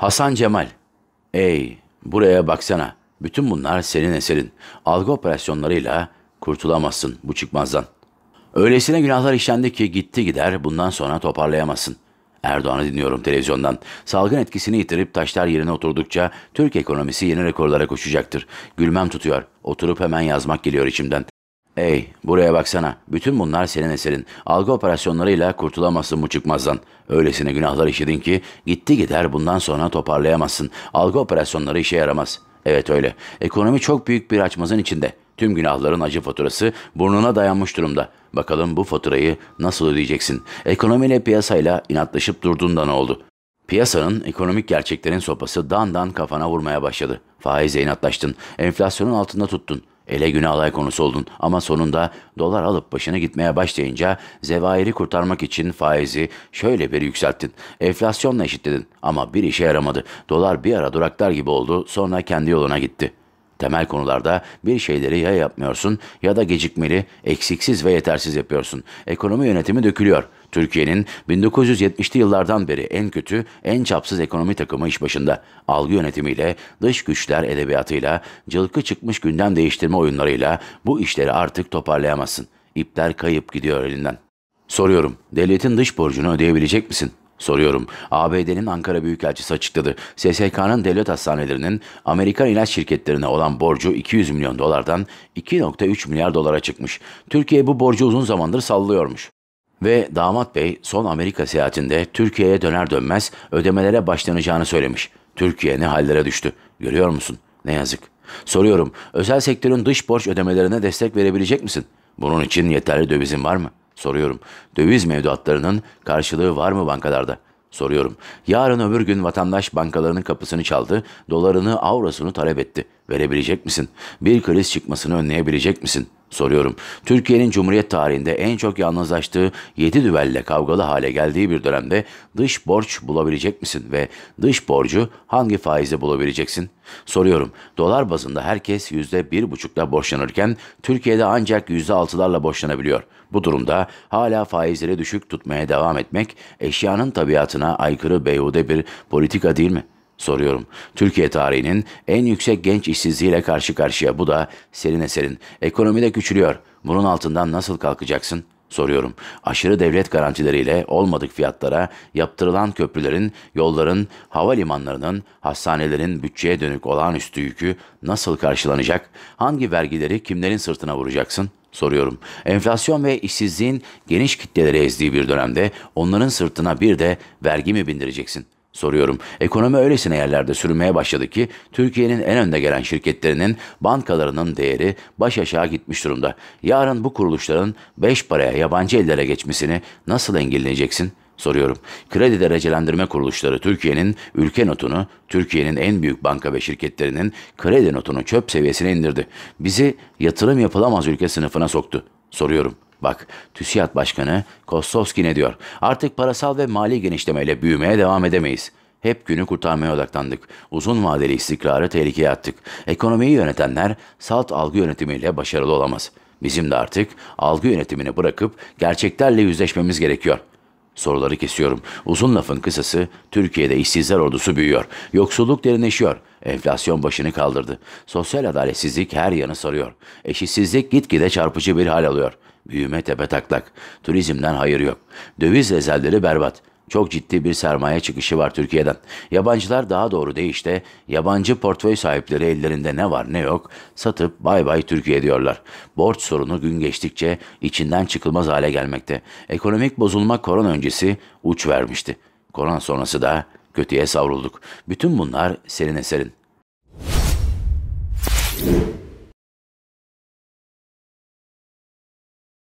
Hasan Cemal. Ey buraya baksana. Bütün bunlar senin eserin. Algı operasyonlarıyla kurtulamazsın bu çıkmazdan. Öylesine günahlar işlendi ki gitti gider bundan sonra toparlayamazsın. Erdoğan'ı dinliyorum televizyondan. Salgın etkisini yitirip taşlar yerine oturdukça Türk ekonomisi yeni rekorlara koşacaktır. Gülmem tutuyor. Oturup hemen yazmak geliyor içimden. Ey, buraya baksana. Bütün bunlar senin eserin. Algı operasyonlarıyla kurtulamazsın bu çıkmazdan. Öylesine günahlar işledin ki gitti gider bundan sonra toparlayamazsın. Algı operasyonları işe yaramaz. Evet öyle. Ekonomi çok büyük bir açmazın içinde. Tüm günahların acı faturası burnuna dayanmış durumda. Bakalım bu faturayı nasıl ödeyeceksin? Ekonomiyle piyasayla inatlaşıp durduğunda ne oldu? Piyasanın ekonomik gerçeklerin sopası dandan kafana vurmaya başladı. Faize inatlaştın, enflasyonun altında tuttun. Ele güne alay konusu oldun ama sonunda dolar alıp başına gitmeye başlayınca zevairi kurtarmak için faizi şöyle bir yükselttin. Enflasyonla eşitledin ama bir işe yaramadı. Dolar bir ara duraklar gibi oldu sonra kendi yoluna gitti. Temel konularda bir şeyleri ya yapmıyorsun ya da gecikmeli, eksiksiz ve yetersiz yapıyorsun. Ekonomi yönetimi dökülüyor.'' Türkiye'nin 1970'li yıllardan beri en kötü, en çapsız ekonomi takımı iş başında. Algı yönetimiyle, dış güçler edebiyatıyla, cılkı çıkmış gündem değiştirme oyunlarıyla bu işleri artık toparlayamazsın. İpler kayıp gidiyor elinden. Soruyorum, devletin dış borcunu ödeyebilecek misin? Soruyorum. ABD'nin Ankara Büyükelçisi açıkladı. SSK'nın devlet hastanelerinin Amerikan ilaç şirketlerine olan borcu 200 milyon dolardan 2.3 milyar dolara çıkmış. Türkiye bu borcu uzun zamandır sallıyormuş. Ve damat bey son Amerika seyahatinde Türkiye'ye döner dönmez ödemelere başlanacağını söylemiş. Türkiye ne hallere düştü. Görüyor musun? Ne yazık. Soruyorum, özel sektörün dış borç ödemelerine destek verebilecek misin? Bunun için yeterli dövizin var mı? Soruyorum, döviz mevduatlarının karşılığı var mı bankalarda? Soruyorum, yarın öbür gün vatandaş bankalarının kapısını çaldı, dolarını, avrosunu talep etti. Verebilecek misin? Bir kriz çıkmasını önleyebilecek misin?'' Soruyorum. Türkiye'nin Cumhuriyet tarihinde en çok yalnızlaştığı 7 düvelle kavgalı hale geldiği bir dönemde dış borç bulabilecek misin ve dış borcu hangi faizle bulabileceksin? Soruyorum. Dolar bazında herkes %1,5'la borçlanırken Türkiye'de ancak %6'larla borçlanabiliyor. Bu durumda hala faizleri düşük tutmaya devam etmek eşyanın tabiatına aykırı beyhude bir politika değil mi?'' Soruyorum. Türkiye tarihinin en yüksek genç işsizliğiyle karşı karşıya. Bu da serin eserin. Ekonomi de küçülüyor. Bunun altından nasıl kalkacaksın? Soruyorum. Aşırı devlet garantileriyle olmadık fiyatlara yaptırılan köprülerin, yolların, havalimanlarının, hastanelerin bütçeye dönük olağanüstü yükü nasıl karşılanacak? Hangi vergileri kimlerin sırtına vuracaksın? Soruyorum. Enflasyon ve işsizliğin geniş kitleleri ezdiği bir dönemde onların sırtına bir de vergi mi bindireceksin?'' Soruyorum, ekonomi öylesine yerlerde sürmeye başladı ki Türkiye'nin en önde gelen şirketlerinin bankalarının değeri baş aşağı gitmiş durumda. Yarın bu kuruluşların 5 paraya yabancı ellere geçmesini nasıl engelleyeceksin? Soruyorum. Kredi derecelendirme kuruluşları Türkiye'nin ülke notunu, Türkiye'nin en büyük banka ve şirketlerinin kredi notunu çöp seviyesine indirdi. Bizi yatırım yapılamaz ülke sınıfına soktu. Soruyorum. Bak TÜSİAD Başkanı Kostovski ne diyor? Artık parasal ve mali genişlemeyle büyümeye devam edemeyiz. Hep günü kurtarmaya odaklandık. Uzun vadeli istikrarı tehlikeye attık. Ekonomiyi yönetenler salt algı yönetimiyle başarılı olamaz. Bizim de artık algı yönetimini bırakıp gerçeklerle yüzleşmemiz gerekiyor. Soruları kesiyorum. Uzun lafın kısası Türkiye'de işsizler ordusu büyüyor. Yoksulluk derinleşiyor. Enflasyon başını kaldırdı. Sosyal adaletsizlik her yanı sarıyor. Eşitsizlik gitgide çarpıcı bir hal alıyor. Büyüme tepetaklak. Turizmden hayır yok. Döviz ezelleri berbat. Çok ciddi bir sermaye çıkışı var Türkiye'den. Yabancılar daha doğru değil de yabancı portföy sahipleri ellerinde ne var ne yok satıp bay bay Türkiye diyorlar. Borç sorunu gün geçtikçe içinden çıkılmaz hale gelmekte. Ekonomik bozulma korona öncesi uç vermişti. Korona sonrası da kötüye savrulduk. Bütün bunlar serin eserin.